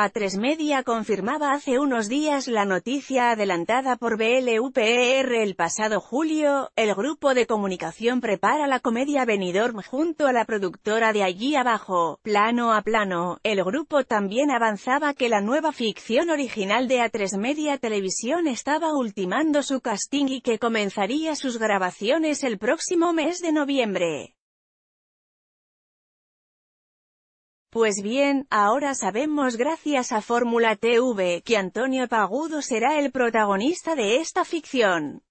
A3 Media confirmaba hace unos días la noticia adelantada por BLUPER el pasado julio, el grupo de comunicación prepara la comedia Benidorm junto a la productora de Allí Abajo, plano a plano, el grupo también avanzaba que la nueva ficción original de A3 Media Televisión estaba ultimando su casting y que comenzaría sus grabaciones el próximo mes de noviembre. Pues bien, ahora sabemos gracias a Fórmula TV, que Antonio Pagudo será el protagonista de esta ficción.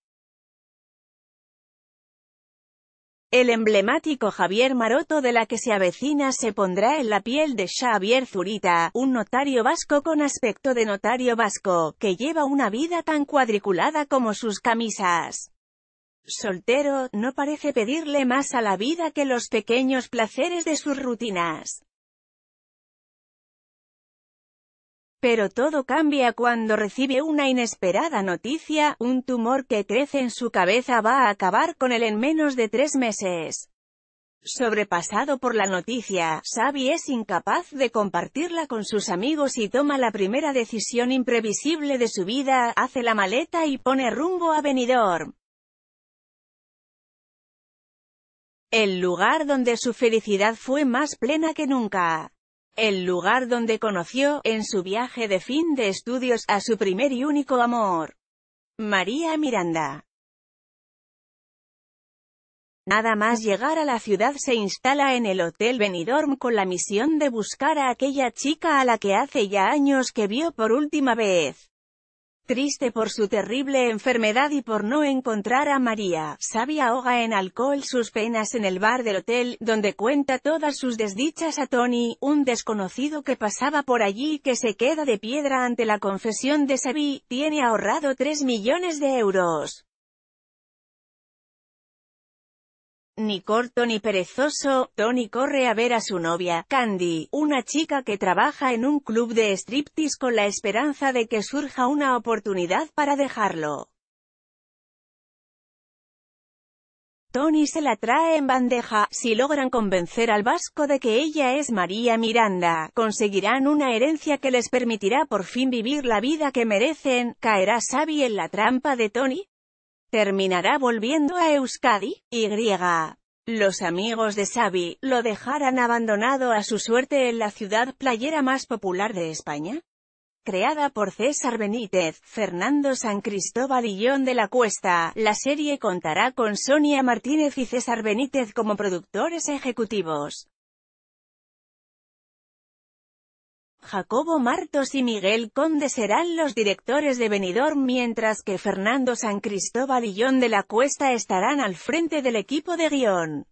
El emblemático Javier Maroto de la que se avecina se pondrá en la piel de Xavier Zurita, un notario vasco con aspecto de notario vasco, que lleva una vida tan cuadriculada como sus camisas. Soltero, no parece pedirle más a la vida que los pequeños placeres de sus rutinas. Pero todo cambia cuando recibe una inesperada noticia, un tumor que crece en su cabeza va a acabar con él en menos de tres meses. Sobrepasado por la noticia, Xavi es incapaz de compartirla con sus amigos y toma la primera decisión imprevisible de su vida, hace la maleta y pone rumbo a Benidorm. El lugar donde su felicidad fue más plena que nunca el lugar donde conoció, en su viaje de fin de estudios, a su primer y único amor, María Miranda. Nada más llegar a la ciudad se instala en el Hotel Benidorm con la misión de buscar a aquella chica a la que hace ya años que vio por última vez. Triste por su terrible enfermedad y por no encontrar a María, Sabi ahoga en alcohol sus penas en el bar del hotel, donde cuenta todas sus desdichas a Tony, un desconocido que pasaba por allí y que se queda de piedra ante la confesión de Sabi, tiene ahorrado 3 millones de euros. Ni corto ni perezoso, Tony corre a ver a su novia, Candy, una chica que trabaja en un club de striptease con la esperanza de que surja una oportunidad para dejarlo. Tony se la trae en bandeja, si logran convencer al vasco de que ella es María Miranda, conseguirán una herencia que les permitirá por fin vivir la vida que merecen, ¿caerá Sabi en la trampa de Tony? terminará volviendo a Euskadi, y los amigos de Xavi, lo dejarán abandonado a su suerte en la ciudad playera más popular de España. Creada por César Benítez, Fernando San Cristóbal y John de la Cuesta, la serie contará con Sonia Martínez y César Benítez como productores ejecutivos. Jacobo Martos y Miguel Conde serán los directores de Benidorm mientras que Fernando San Cristóbal y John de la Cuesta estarán al frente del equipo de guión.